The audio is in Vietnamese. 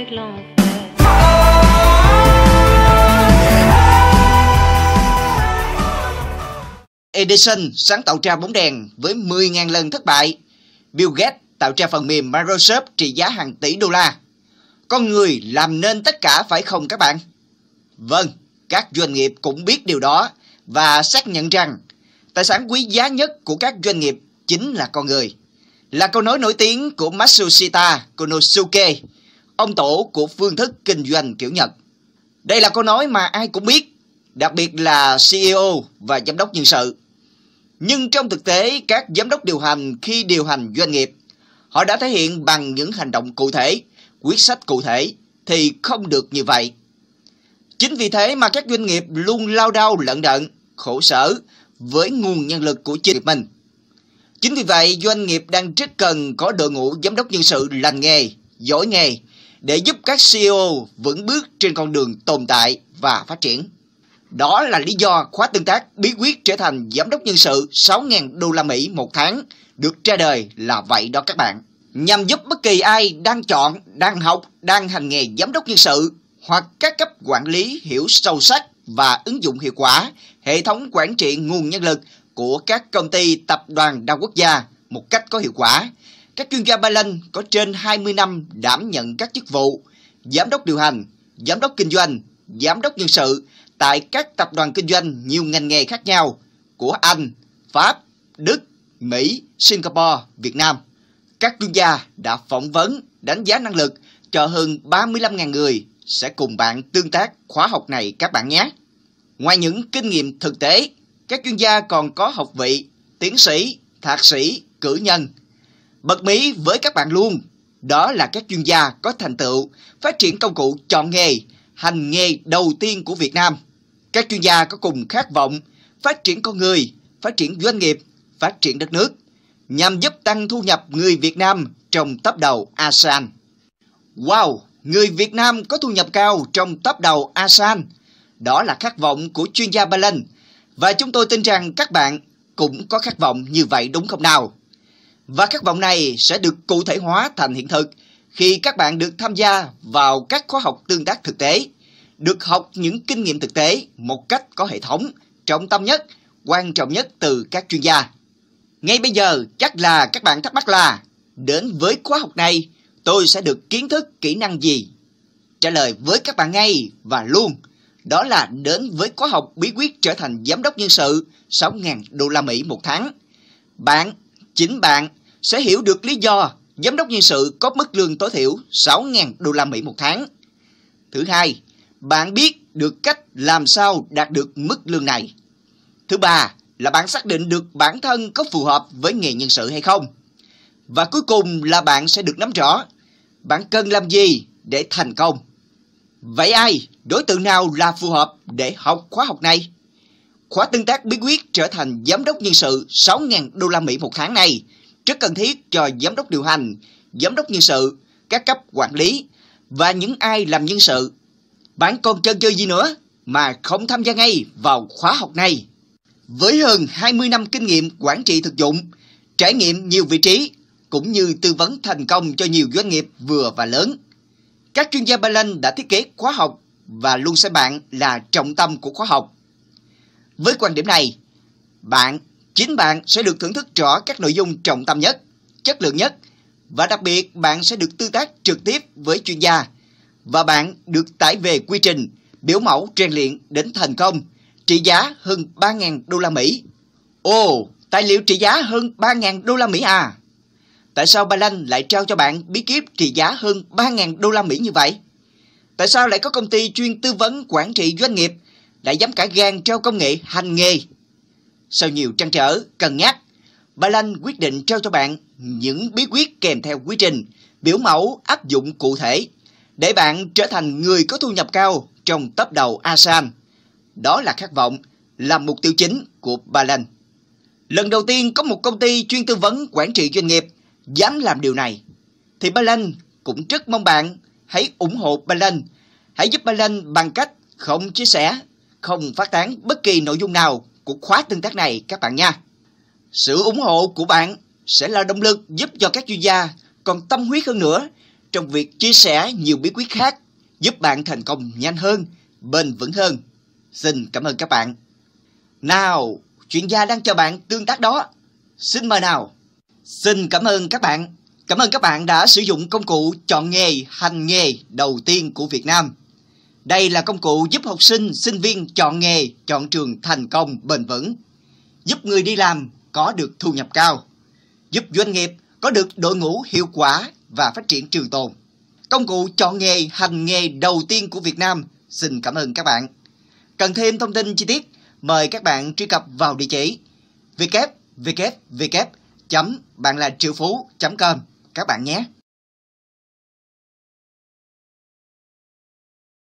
avec l'enfer. Edison sáng tạo ra bóng đèn với 10.000 lần thất bại. Bill Gates tạo ra phần mềm Microsoft trị giá hàng tỷ đô la. Con người làm nên tất cả phải không các bạn? Vâng, các doanh nghiệp cũng biết điều đó và xác nhận rằng tài sản quý giá nhất của các doanh nghiệp chính là con người. Là câu nói nổi tiếng của Matsushita Konosuke, ông tổ của phương thức kinh doanh kiểu Nhật. Đây là câu nói mà ai cũng biết, đặc biệt là CEO và giám đốc nhân sự. Nhưng trong thực tế, các giám đốc điều hành khi điều hành doanh nghiệp, họ đã thể hiện bằng những hành động cụ thể, quyết sách cụ thể thì không được như vậy. Chính vì thế mà các doanh nghiệp luôn lao đao lận đận, khổ sở với nguồn nhân lực của chính mình. Chính vì vậy, doanh nghiệp đang rất cần có đội ngũ giám đốc nhân sự lành nghề, giỏi nghề để giúp các CEO vững bước trên con đường tồn tại và phát triển. Đó là lý do khóa tương tác bí quyết trở thành giám đốc nhân sự 6.000 đô la Mỹ một tháng được ra đời là vậy đó các bạn. Nhằm giúp bất kỳ ai đang chọn, đang học, đang hành nghề giám đốc nhân sự hoặc các cấp quản lý hiểu sâu sắc và ứng dụng hiệu quả hệ thống quản trị nguồn nhân lực của các công ty tập đoàn đa quốc gia một cách có hiệu quả các chuyên gia Ba Lan có trên 20 năm đảm nhận các chức vụ Giám đốc điều hành, Giám đốc kinh doanh, Giám đốc nhân sự tại các tập đoàn kinh doanh nhiều ngành nghề khác nhau của Anh, Pháp, Đức, Mỹ, Singapore, Việt Nam. Các chuyên gia đã phỏng vấn, đánh giá năng lực cho hơn 35.000 người sẽ cùng bạn tương tác khóa học này các bạn nhé. Ngoài những kinh nghiệm thực tế, các chuyên gia còn có học vị tiến sĩ, thạc sĩ, cử nhân – bật mí với các bạn luôn. Đó là các chuyên gia có thành tựu, phát triển công cụ chọn nghề, hành nghề đầu tiên của Việt Nam. Các chuyên gia có cùng khát vọng phát triển con người, phát triển doanh nghiệp, phát triển đất nước, nhằm giúp tăng thu nhập người Việt Nam trong top đầu ASEAN. Wow, người Việt Nam có thu nhập cao trong top đầu ASEAN. Đó là khát vọng của chuyên gia Ba Lan. Và chúng tôi tin rằng các bạn cũng có khát vọng như vậy đúng không nào? và khát vọng này sẽ được cụ thể hóa thành hiện thực khi các bạn được tham gia vào các khóa học tương tác thực tế, được học những kinh nghiệm thực tế một cách có hệ thống, trọng tâm nhất, quan trọng nhất từ các chuyên gia. Ngay bây giờ, chắc là các bạn thắc mắc là đến với khóa học này, tôi sẽ được kiến thức kỹ năng gì? Trả lời với các bạn ngay và luôn, đó là đến với khóa học bí quyết trở thành giám đốc nhân sự 6.000 đô la Mỹ một tháng. Bạn, chính bạn sẽ hiểu được lý do giám đốc nhân sự có mức lương tối thiểu 6.000 đô la Mỹ một tháng. Thứ hai, bạn biết được cách làm sao đạt được mức lương này. Thứ ba là bạn xác định được bản thân có phù hợp với nghề nhân sự hay không. Và cuối cùng là bạn sẽ được nắm rõ bạn cần làm gì để thành công. Vậy ai, đối tượng nào là phù hợp để học khóa học này? Khóa tương tác bí quyết trở thành giám đốc nhân sự 6.000 đô la Mỹ một tháng này – rất cần thiết cho giám đốc điều hành, giám đốc nhân sự, các cấp quản lý và những ai làm nhân sự. Bạn còn chân chơi gì nữa mà không tham gia ngay vào khóa học này? Với hơn 20 năm kinh nghiệm quản trị thực dụng, trải nghiệm nhiều vị trí cũng như tư vấn thành công cho nhiều doanh nghiệp vừa và lớn. Các chuyên gia Ba đã thiết kế khóa học và luôn xem bạn là trọng tâm của khóa học. Với quan điểm này, bạn Chính bạn sẽ được thưởng thức rõ các nội dung trọng tâm nhất, chất lượng nhất và đặc biệt bạn sẽ được tương tác trực tiếp với chuyên gia và bạn được tải về quy trình biểu mẫu rèn luyện đến thành công trị giá hơn 3.000 đô la Mỹ. Ồ, tài liệu trị giá hơn 3.000 đô la Mỹ à? Tại sao Ba Lanh lại trao cho bạn bí kíp trị giá hơn 3.000 đô la Mỹ như vậy? Tại sao lại có công ty chuyên tư vấn quản trị doanh nghiệp lại dám cả gan trao công nghệ hành nghề sau nhiều trăn trở, cân nhắc, Ba lan quyết định trao cho bạn những bí quyết kèm theo quy trình, biểu mẫu áp dụng cụ thể để bạn trở thành người có thu nhập cao trong top đầu ASEAN. Đó là khát vọng, là mục tiêu chính của Ba lan. Lần đầu tiên có một công ty chuyên tư vấn quản trị doanh nghiệp dám làm điều này, thì Ba lan cũng rất mong bạn hãy ủng hộ Ba lan, hãy giúp Ba lan bằng cách không chia sẻ, không phát tán bất kỳ nội dung nào của khóa tương tác này các bạn nha. Sự ủng hộ của bạn sẽ là động lực giúp cho các chuyên gia còn tâm huyết hơn nữa trong việc chia sẻ nhiều bí quyết khác giúp bạn thành công nhanh hơn, bền vững hơn. Xin cảm ơn các bạn. Nào, chuyên gia đang chờ bạn tương tác đó. Xin mời nào. Xin cảm ơn các bạn. Cảm ơn các bạn đã sử dụng công cụ chọn nghề, hành nghề đầu tiên của Việt Nam. Đây là công cụ giúp học sinh, sinh viên chọn nghề, chọn trường thành công bền vững, giúp người đi làm có được thu nhập cao, giúp doanh nghiệp có được đội ngũ hiệu quả và phát triển trường tồn. Công cụ chọn nghề, hành nghề đầu tiên của Việt Nam. Xin cảm ơn các bạn. Cần thêm thông tin chi tiết, mời các bạn truy cập vào địa chỉ www.banlatriuphú.com các bạn nhé.